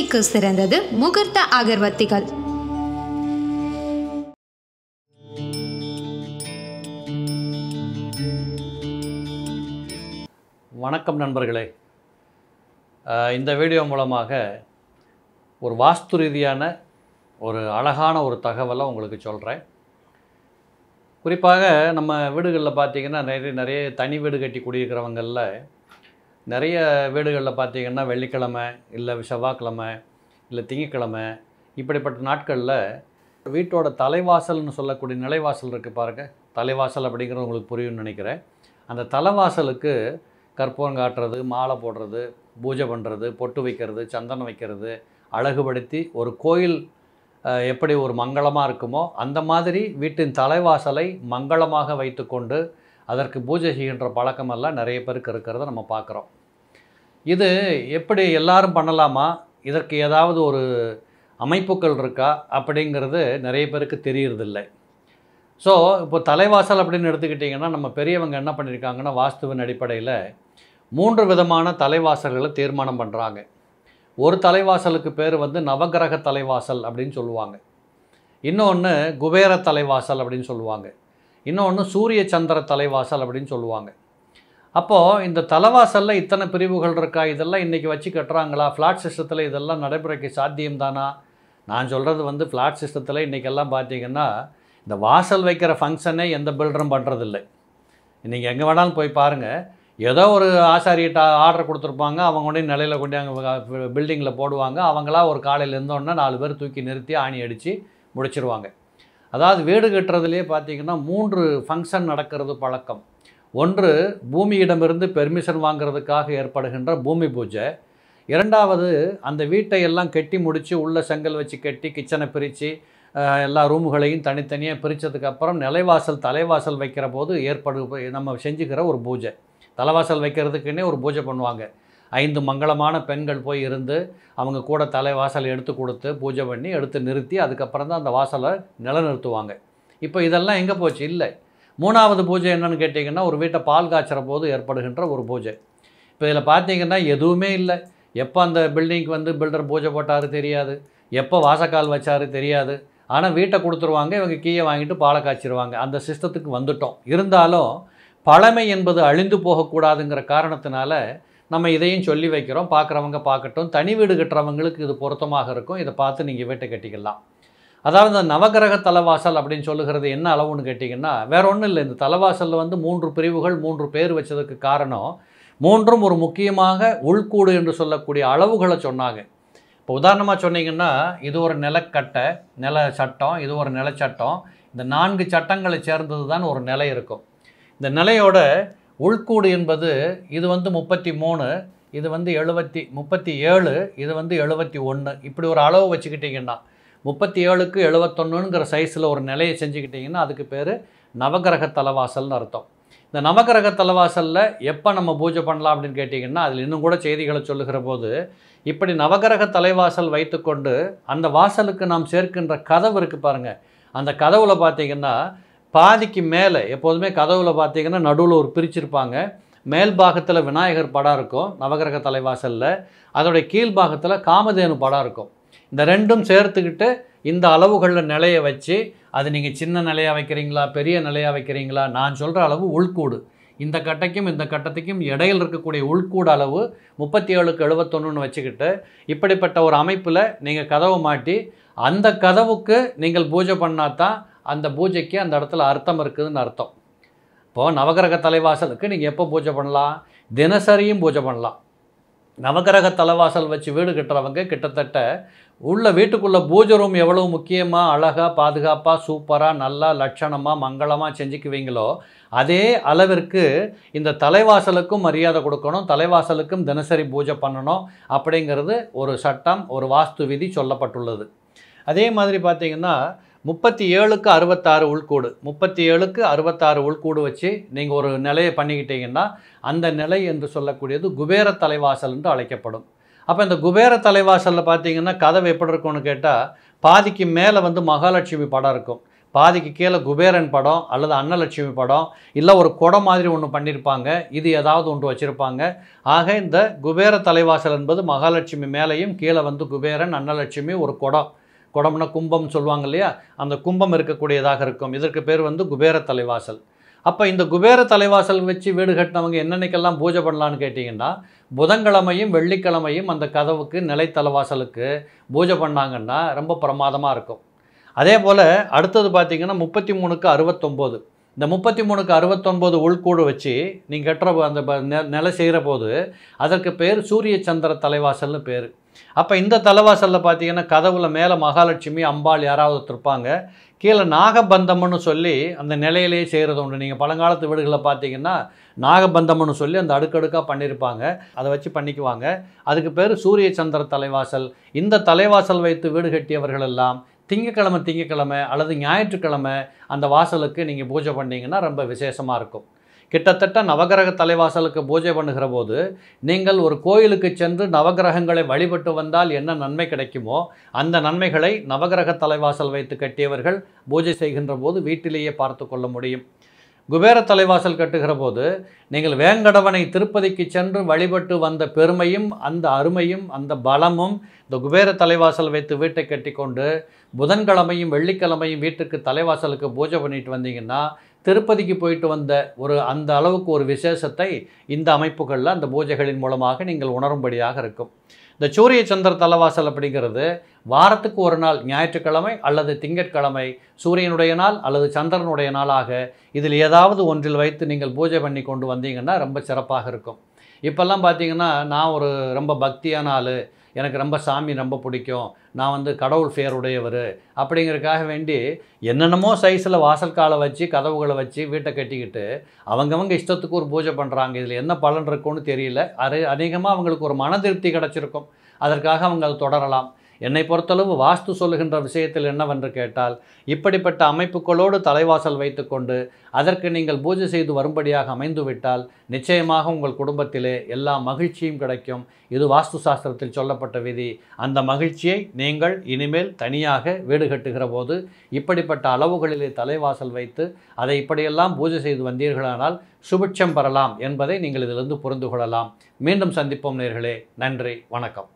சிகிச்சைக்கு சிறந்தது முகூர்த்த அகர்வத்திகள் வணக்கம் நண்பர்களே இந்த வீடியோ மூலமாக ஒரு வாஸ்து ரீதியான ஒரு அழகான ஒரு தகவலை உங்களுக்கு சொல்கிறேன் குறிப்பாக நம்ம வீடுகளில் பார்த்திங்கன்னா நிறைய நிறைய தனி வீடு கட்டி குடியிருக்கிறவங்களில் நிறைய வீடுகளில் பார்த்தீங்கன்னா வெள்ளிக்கிழமை இல்லை செவ்வாய்க்கிழமை இல்லை திங்கக்கிழமை இப்படிப்பட்ட நாட்களில் வீட்டோட தலைவாசல்னு சொல்லக்கூடிய நிலைவாசல் இருக்குது பாருங்கள் தலைவாசல் அப்படிங்கிறது உங்களுக்கு புரியும்னு நினைக்கிறேன் அந்த தலைவாசலுக்கு கற்பூரம் காட்டுறது மாலை போடுறது பூஜை பண்ணுறது பொட்டு வைக்கிறது சந்தனம் வைக்கிறது அழகுபடுத்தி ஒரு கோயில் எப்படி ஒரு மங்களமாக இருக்குமோ அந்த மாதிரி வீட்டின் தலைவாசலை மங்களமாக வைத்துக்கொண்டு அதற்கு பூஜை செய்கின்ற பழக்கமெல்லாம் நிறைய பேருக்கு இருக்கிறத நம்ம பார்க்குறோம் இது எப்படி எல்லாரும் பண்ணலாமா இதற்கு ஏதாவது ஒரு அமைப்புகள் இருக்கா அப்படிங்கிறது நிறைய பேருக்கு தெரியறதில்லை ஸோ இப்போ தலைவாசல் அப்படின்னு எடுத்துக்கிட்டிங்கன்னா நம்ம பெரியவங்க என்ன பண்ணியிருக்காங்கன்னா வாஸ்துவின் அடிப்படையில் மூன்று விதமான தலைவாசல்களை தீர்மானம் பண்ணுறாங்க ஒரு தலைவாசலுக்கு பேர் வந்து நவகிரக தலைவாசல் அப்படின்னு சொல்லுவாங்க இன்னொன்று குபேர தலைவாசல் அப்படின்னு சொல்லுவாங்க இன்னொன்று சூரிய சந்திர தலைவாசல் அப்படின்னு சொல்லுவாங்க அப்போது இந்த தலைவாசலில் இத்தனை பிரிவுகள் இருக்கா இதெல்லாம் இன்றைக்கி வச்சு கட்டுறாங்களா ஃப்ளாட் சிஸ்டத்தில் இதெல்லாம் நடைமுறைக்கு சாத்தியம்தானா நான் சொல்கிறது வந்து ஃப்ளாட் சிஸ்டத்தில் இன்றைக்கெல்லாம் பார்த்தீங்கன்னா இந்த வாசல் வைக்கிற ஃபங்க்ஷனே எந்த பில்டரும் பண்ணுறதில்லை நீங்கள் எங்கே வேணாலும் போய் பாருங்கள் ஏதோ ஒரு ஆசாரியிட்ட ஆர்டர் கொடுத்துருப்பாங்க அவங்க உடனே நிலையில் கொண்டு அங்கே பில்டிங்கில் போடுவாங்க அவங்களா ஒரு காலையில் இருந்தோன்னா நாலு பேர் தூக்கி நிறுத்தி ஆணி அடித்து முடிச்சிருவாங்க அதாவது வீடு கட்டுறதுலேயே பார்த்திங்கன்னா மூன்று ஃபங்க்ஷன் நடக்கிறது பழக்கம் ஒன்று பூமியிடமிருந்து பெர்மிஷன் வாங்கிறதுக்காக ஏற்படுகின்ற பூமி பூஜை இரண்டாவது அந்த வீட்டை எல்லாம் கெட்டி முடித்து உள்ள செங்கல் வச்சு கெட்டி கிச்சனை பிரித்து எல்லா ரூமுகளையும் தனித்தனியாக பிரித்ததுக்கப்புறம் நிலைவாசல் தலைவாசல் வைக்கிற போது ஏற்படு நம்ம செஞ்சுக்கிற ஒரு பூஜை தலைவாசல் வைக்கிறதுக்குன்னே ஒரு பூஜை பண்ணுவாங்க ஐந்து மங்களமான பெண்கள் போய் இருந்து அவங்க கூட தலைவாசல் எடுத்து கொடுத்து பூஜை பண்ணி எடுத்து நிறுத்தி அதுக்கப்புறம் தான் அந்த வாசலை நிலநிறுத்துவாங்க இப்போ இதெல்லாம் எங்கே போச்சு இல்லை மூணாவது பூஜை என்னென்னு கேட்டிங்கன்னா ஒரு வீட்டை பால் காய்ச்சுற போது ஏற்படுகின்ற ஒரு பூஜை இப்போ இதில் பார்த்தீங்கன்னா எதுவுமே இல்லை எப்போ அந்த பில்டிங்க்கு வந்து பில்டர் பூஜை போட்டார் தெரியாது எப்போ வாசக்கால் வச்சார் தெரியாது ஆனால் வீட்டை கொடுத்துருவாங்க இவங்க கீயை வாங்கிட்டு பாலை காய்ச்சிருவாங்க அந்த சிஸ்டத்துக்கு வந்துட்டோம் இருந்தாலும் பழமை என்பது அழிந்து போகக்கூடாதுங்கிற காரணத்தினால நம்ம இதையும் சொல்லி வைக்கிறோம் பார்க்குறவங்க பார்க்கட்டும் தனி வீடு கட்டுறவங்களுக்கு இது பொருத்தமாக இருக்கும் இதை பார்த்து நீங்கள் வீட்டை கட்டிக்கலாம் அதாவது இந்த நவகிரக தலவாசல் அப்படின்னு சொல்லுகிறது என்ன அளவுன்னு கேட்டிங்கன்னா வேற ஒன்றும் இல்லை இந்த தலவாசலில் வந்து மூன்று பிரிவுகள் மூன்று பேர் வச்சதுக்கு காரணம் மூன்றும் ஒரு முக்கியமாக உள்கூடு என்று சொல்லக்கூடிய அளவுகளை சொன்னாங்க இப்போ உதாரணமாக சொன்னீங்கன்னா இது ஒரு நிலக்கட்டை நில சட்டம் இது ஒரு நிலச்சட்டம் இந்த நான்கு சட்டங்களை சேர்ந்தது தான் ஒரு நிலை இருக்கும் இந்த நிலையோட உள்கூடு என்பது இது வந்து முப்பத்தி மூணு இது வந்து எழுபத்தி முப்பத்தி ஏழு இது வந்து எழுபத்தி ஒன்று இப்படி ஒரு அளவு வச்சுக்கிட்டிங்கன்னா முப்பத்தி ஏழுக்கு எழுபத்தொன்னுங்கிற சைஸில் ஒரு நிலையை செஞ்சுக்கிட்டிங்கன்னா அதுக்கு பேர் நவகிரக தலவாசல்னு அர்த்தம் இந்த நவகிரக தலவாசலில் எப்போ நம்ம பூஜை பண்ணலாம் அப்படின்னு கேட்டிங்கன்னா அதில் இன்னும் கூட செய்திகளை சொல்லுகிற போது இப்படி நவகிரக தலைவாசல் வைத்துக்கொண்டு அந்த வாசலுக்கு நாம் சேர்க்கின்ற கதவு இருக்குது பாருங்கள் அந்த கதவுல பார்த்திங்கன்னா பாதிக்கு மேலே எப்போதுமே கதவுல பார்த்திங்கன்னா நடுவில் ஒரு பிரிச்சிருப்பாங்க மேல் பாகத்தில் விநாயகர் படம் இருக்கும் நவகிரக தலைவாசலில் அதோடைய கீழ் பாகத்தில் காமதேனு படம் இருக்கும் இந்த ரெண்டும் சேர்த்துக்கிட்டு இந்த அளவுகளில் நிலையை வச்சு அது நீங்கள் சின்ன நிலையாக வைக்கிறீங்களா பெரிய நிலையாக வைக்கிறீங்களா நான் சொல்கிற அளவு உள்கூடு இந்த கட்டைக்கும் இந்த கட்டத்துக்கும் இடையில் இருக்கக்கூடிய உள்கூடு அளவு முப்பத்தி ஏழுக்கு எழுபத்தொன்னுன்னு வச்சுக்கிட்டு இப்படிப்பட்ட ஒரு அமைப்பில் நீங்கள் கதவை மாட்டி அந்த கதவுக்கு நீங்கள் பூஜை பண்ணால் தான் அந்த பூஜைக்கு அந்த இடத்துல அர்த்தம் இருக்குதுன்னு அர்த்தம் இப்போது நவகிரக தலைவாசலுக்கு நீங்கள் எப்போ பூஜை பண்ணலாம் தினசரியும் பூஜை பண்ணலாம் நவகிரக தலைவாசல் வச்சு வீடு கட்டுறவங்க கிட்டத்தட்ட உள்ள வீட்டுக்குள்ளே பூஜை ரூம் எவ்வளோ முக்கியமாக அழகாக பாதுகாப்பாக சூப்பராக நல்லா லட்சணமாக மங்களமாக செஞ்சுக்குவீங்களோ அதே அளவிற்கு இந்த தலைவாசலுக்கும் மரியாதை கொடுக்கணும் தலைவாசலுக்கும் தினசரி பூஜை பண்ணணும் அப்படிங்கிறது ஒரு சட்டம் ஒரு வாஸ்து விதி சொல்லப்பட்டுள்ளது அதே மாதிரி பார்த்திங்கன்னா முப்பத்தி ஏழுக்கு அறுபத்தாறு உள்கூடு முப்பத்தி ஏழுக்கு அறுபத்தாறு உள்கூடு வச்சு நீங்கள் ஒரு நிலையை பண்ணிக்கிட்டீங்கன்னா அந்த நிலை என்று சொல்லக்கூடியது குபேர தலைவாசல் என்று அழைக்கப்படும் அப்போ இந்த குபேர தலைவாசலில் பார்த்தீங்கன்னா கதவு எப்படி இருக்கும்னு கேட்டால் பாதிக்கு மேலே வந்து மகாலட்சுமி படம் இருக்கும் பாதிக்கு கீழே குபேரன் படம் அல்லது அன்னலட்சுமி படம் இல்லை ஒரு குடம் மாதிரி ஒன்று பண்ணியிருப்பாங்க இது ஏதாவது ஒன்று வச்சுருப்பாங்க ஆக இந்த குபேர தலைவாசல் என்பது மகாலட்சுமி மேலேயும் கீழே வந்து குபேரன் அன்னலட்சுமி ஒரு குடம் குடம்னா கும்பம் சொல்லுவாங்க இல்லையா அந்த கும்பம் இருக்கக்கூடியதாக இருக்கும் இதற்கு பேர் வந்து குபேர தலைவாசல் அப்போ இந்த குபேர தலைவாசல் வச்சு வீடு கட்டினவங்க என்னென்னக்கெல்லாம் பூஜை பண்ணலான்னு கேட்டிங்கன்னா புதன்கிழமையும் வெள்ளிக்கிழமையும் அந்த கதவுக்கு நிலை தலைவாசலுக்கு பூஜை பண்ணாங்கன்னா ரொம்ப பிரமாதமாக இருக்கும் அதே போல் அடுத்தது பார்த்திங்கன்னா முப்பத்தி மூணுக்கு அறுபத்தொம்போது இந்த முப்பத்தி மூணுக்கு அறுபத்தொன்பது உள்கூடு வச்சு நீங்கள் கட்டுற அந்த நிலை செய்கிற போது அதற்கு பேர் சூரிய சந்திர தலைவாசல்னு பேர் அப்போ இந்த தலைவாசலில் பார்த்தீங்கன்னா கதவுல மேலே மகாலட்சுமி அம்பாள் யாராவது இருப்பாங்க கீழே நாகபந்தம்னு சொல்லி அந்த நிலையிலேயே செய்கிறது உண்டு நீங்கள் பழங்காலத்து வீடுகளில் பார்த்தீங்கன்னா நாகபந்தம்னு சொல்லி அந்த அடுக்கடுக்காக பண்ணியிருப்பாங்க அதை வச்சு பண்ணிக்குவாங்க அதுக்கு பேர் சூரிய சந்திர தலைவாசல் இந்த தலைவாசல் வைத்து வீடு கட்டியவர்கள் எல்லாம் திங்கக்கிழமை திங்கக்கிழமை அல்லது ஞாயிற்றுக்கிழமை அந்த வாசலுக்கு நீங்கள் பூஜை பண்ணிங்கன்னா ரொம்ப விசேஷமாக இருக்கும் கிட்டத்தட்ட நவகிரக தலைவாசலுக்கு பூஜை பண்ணுகிற போது நீங்கள் ஒரு கோயிலுக்கு சென்று நவகிரகங்களை வழிபட்டு வந்தால் என்ன நன்மை கிடைக்குமோ அந்த நன்மைகளை நவகிரக தலைவாசல் வைத்து கட்டியவர்கள் பூஜை செய்கின்ற போது வீட்டிலேயே பார்த்து கொள்ள முடியும் குபேர தலைவாசல் கட்டுகிற போது நீங்கள் வேங்கடவனை திருப்பதிக்கு சென்று வழிபட்டு வந்த பெருமையும் அந்த அருமையும் அந்த பலமும் இந்த குபேர தலைவாசல் வைத்து வீட்டை கட்டி கொண்டு புதன்கிழமையும் வெள்ளிக்கிழமையும் வீட்டுக்கு தலைவாசலுக்கு பூஜை பண்ணிட்டு வந்தீங்கன்னா திருப்பதிக்கு போயிட்டு வந்த ஒரு அந்த அளவுக்கு ஒரு விசேஷத்தை இந்த அமைப்புகளில் அந்த பூஜைகளின் மூலமாக நீங்கள் உணரும்படியாக இருக்கும் இந்த சூரிய சந்திர தலவாசல் அப்படிங்கிறது வாரத்துக்கு ஒரு நாள் ஞாயிற்றுக்கிழமை அல்லது திங்கட்கிழமை சூரியனுடைய நாள் அல்லது சந்திரனுடைய நாளாக இதில் ஏதாவது ஒன்றில் வைத்து நீங்கள் பூஜை பண்ணி கொண்டு வந்தீங்கன்னா ரொம்ப சிறப்பாக இருக்கும் இப்போல்லாம் பார்த்தீங்கன்னா நான் ஒரு ரொம்ப பக்தியான ஆள் எனக்கு ரொம்ப சாமி ரொம்ப பிடிக்கும் நான் வந்து கடவுள் ஃபேர் உடையவர் அப்படிங்கிறதுக்காக வேண்டி என்னென்னமோ சைஸில் வாசல் காலை வச்சு கதவுகளை வச்சு வீட்டை கட்டிக்கிட்டு அவங்கவங்க இஷ்டத்துக்கு ஒரு பூஜை பண்ணுறாங்க இதில் என்ன பலன் இருக்கும்னு தெரியல அது அநேகமாக அவங்களுக்கு ஒரு மன திருப்தி கிடச்சிருக்கும் அதற்காக அவங்க அதை தொடரலாம் என்னை பொறுத்தளவு வாஸ்து சொல்லுகின்ற விஷயத்தில் என்னவென்று கேட்டால் இப்படிப்பட்ட அமைப்புகளோடு தலைவாசல் வைத்துக்கொண்டு அதற்கு நீங்கள் பூஜை செய்து வரும்படியாக அமைந்துவிட்டால் நிச்சயமாக உங்கள் குடும்பத்திலே எல்லா மகிழ்ச்சியும் கிடைக்கும் இது வாஸ்து சாஸ்திரத்தில் சொல்லப்பட்ட விதி அந்த மகிழ்ச்சியை நீங்கள் இனிமேல் தனியாக வீடு கட்டுகிற போது இப்படிப்பட்ட அளவுகளிலே தலைவாசல் வைத்து அதை இப்படியெல்லாம் பூஜை செய்து வந்தீர்களானால் சுபிட்சம் பெறலாம் என்பதை நீங்கள் இதிலிருந்து புரிந்து கொள்ளலாம் மீண்டும் சந்திப்போம் நேர்களே நன்றி வணக்கம்